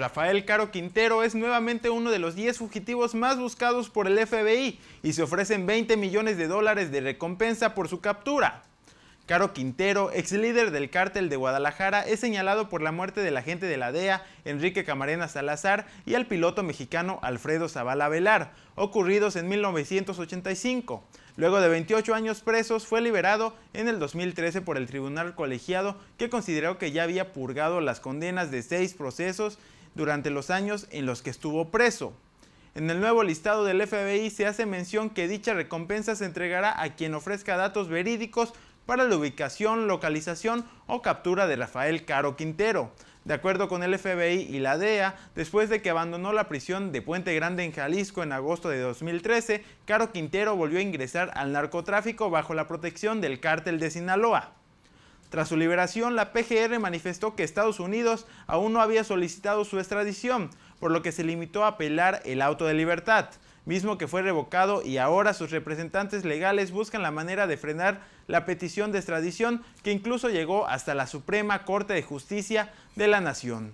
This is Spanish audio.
Rafael Caro Quintero es nuevamente uno de los 10 fugitivos más buscados por el FBI y se ofrecen 20 millones de dólares de recompensa por su captura. Caro Quintero, ex líder del cártel de Guadalajara, es señalado por la muerte del agente de la DEA, Enrique Camarena Salazar, y al piloto mexicano Alfredo Zavala Velar, ocurridos en 1985. Luego de 28 años presos, fue liberado en el 2013 por el tribunal colegiado que consideró que ya había purgado las condenas de seis procesos durante los años en los que estuvo preso. En el nuevo listado del FBI se hace mención que dicha recompensa se entregará a quien ofrezca datos verídicos para la ubicación, localización o captura de Rafael Caro Quintero. De acuerdo con el FBI y la DEA, después de que abandonó la prisión de Puente Grande en Jalisco en agosto de 2013, Caro Quintero volvió a ingresar al narcotráfico bajo la protección del cártel de Sinaloa. Tras su liberación, la PGR manifestó que Estados Unidos aún no había solicitado su extradición, por lo que se limitó a apelar el auto de libertad, mismo que fue revocado y ahora sus representantes legales buscan la manera de frenar la petición de extradición que incluso llegó hasta la Suprema Corte de Justicia de la Nación.